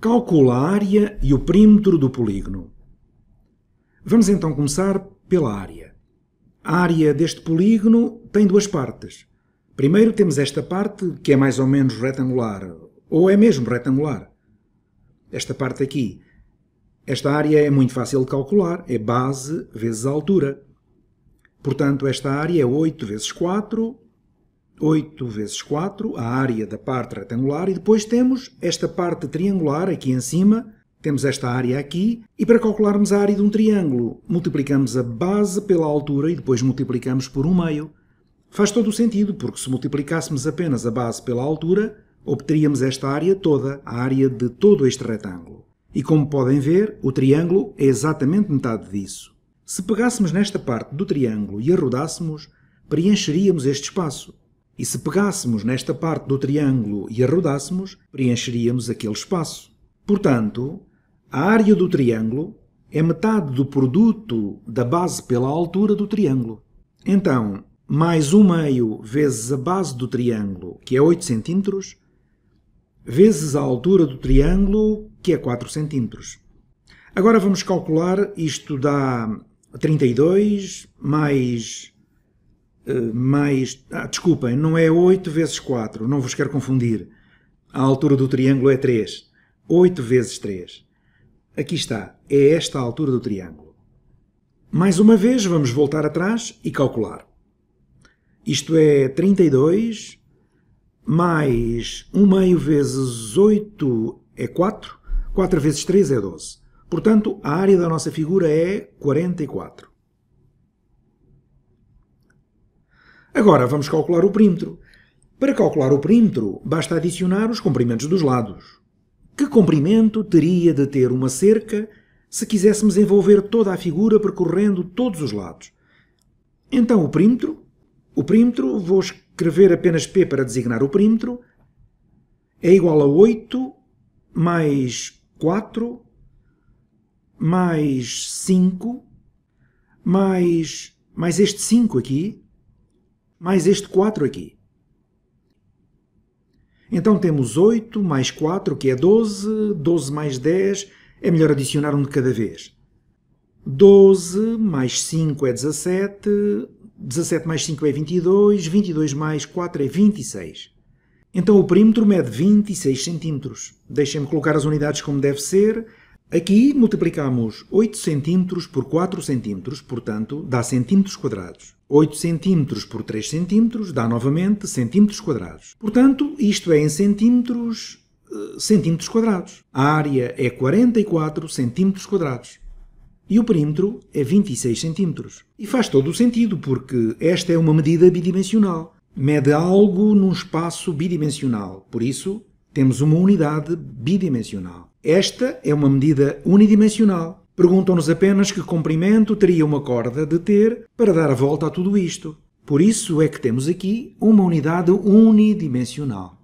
Calcula a área e o perímetro do polígono. Vamos então começar pela área. A área deste polígono tem duas partes. Primeiro temos esta parte, que é mais ou menos retangular, ou é mesmo retangular. Esta parte aqui. Esta área é muito fácil de calcular, é base vezes altura. Portanto, esta área é 8 vezes 4, 8 vezes 4, a área da parte retangular, e depois temos esta parte triangular aqui em cima, temos esta área aqui, e para calcularmos a área de um triângulo, multiplicamos a base pela altura e depois multiplicamos por 1 um meio. Faz todo o sentido, porque se multiplicássemos apenas a base pela altura, obteríamos esta área toda, a área de todo este retângulo. E como podem ver, o triângulo é exatamente metade disso. Se pegássemos nesta parte do triângulo e rodássemos, preencheríamos este espaço. E se pegássemos nesta parte do triângulo e arrodássemos, preencheríamos aquele espaço. Portanto, a área do triângulo é metade do produto da base pela altura do triângulo. Então, mais 1 meio vezes a base do triângulo, que é 8 cm, vezes a altura do triângulo, que é 4 cm. Agora vamos calcular, isto dá 32 mais mais. Ah, desculpem, não é 8 vezes 4, não vos quero confundir. A altura do triângulo é 3. 8 vezes 3. Aqui está, é esta a altura do triângulo. Mais uma vez, vamos voltar atrás e calcular. Isto é 32 mais 1 meio vezes 8 é 4, 4 vezes 3 é 12. Portanto, a área da nossa figura é 44. Agora vamos calcular o perímetro. Para calcular o perímetro, basta adicionar os comprimentos dos lados. Que comprimento teria de ter uma cerca se quiséssemos envolver toda a figura percorrendo todos os lados? Então o perímetro, o perímetro, vou escrever apenas P para designar o perímetro, é igual a 8 mais 4 mais 5 mais, mais este 5 aqui, mais este 4 aqui. Então temos 8 mais 4, que é 12, 12 mais 10, é melhor adicionar um de cada vez. 12 mais 5 é 17, 17 mais 5 é 22, 22 mais 4 é 26. Então o perímetro mede 26 cm. Deixem-me colocar as unidades como deve ser. Aqui multiplicamos 8 centímetros por 4 centímetros, portanto, dá centímetros quadrados. 8 centímetros por 3 centímetros dá novamente centímetros quadrados. Portanto, isto é em centímetros eh, centímetros quadrados. A área é 44 centímetros quadrados e o perímetro é 26 centímetros. E faz todo o sentido, porque esta é uma medida bidimensional. Mede algo num espaço bidimensional. Por isso, temos uma unidade bidimensional. Esta é uma medida unidimensional. Perguntam-nos apenas que comprimento teria uma corda de ter para dar a volta a tudo isto. Por isso é que temos aqui uma unidade unidimensional.